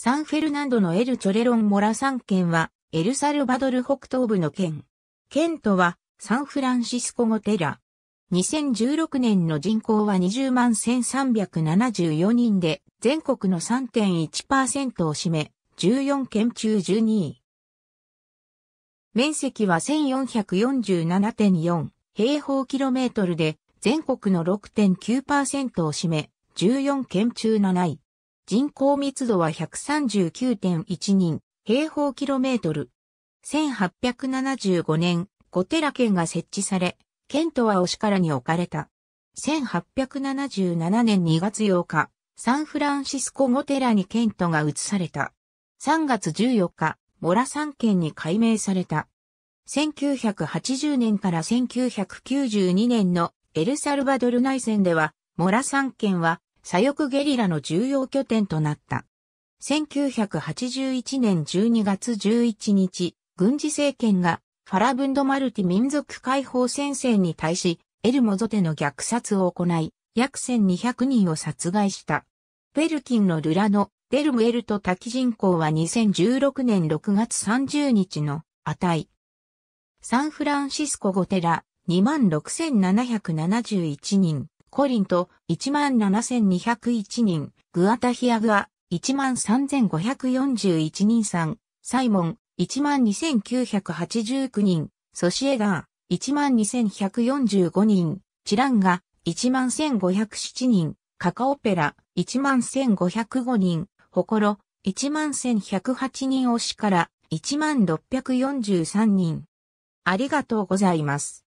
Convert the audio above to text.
サンフェルナンドのエル・チョレロン・モラ山県は、エルサルバドル北東部の県。県とは、サンフランシスコ語テラ。2016年の人口は20万1374人で、全国の3.1%を占め、14県中12位。面積は1447.4平方キロメートルで、全国の6.9%を占め、14県中7位。人口密度は139.1人、平方キロメートル。1875年、小寺県が設置され、県とはしからに置かれた。1877年2月8日、サンフランシスコテ寺に県都が移された。3月14日、モラ山県に改名された。1980年から1992年のエルサルバドル内戦では、モラ山県は左翼ゲリラの重要拠点となった。1981年12月11日、軍事政権がファラブンドマルティ民族解放戦線に対し、エルモゾテの虐殺を行い、約1200人を殺害した。ベルキンのルラノ、デルムエルト滝人口は2016年6月30日の値。サンフランシスコゴテラ、26,771人。コリント、17,201人、グアタヒアグア、13,541人3、サイモン、12,989人、ソシエガー、12,145人、チランガ、11,507人、カカオペラ、11,505人、ホコロ、11,108人推しから、1643人。ありがとうございます。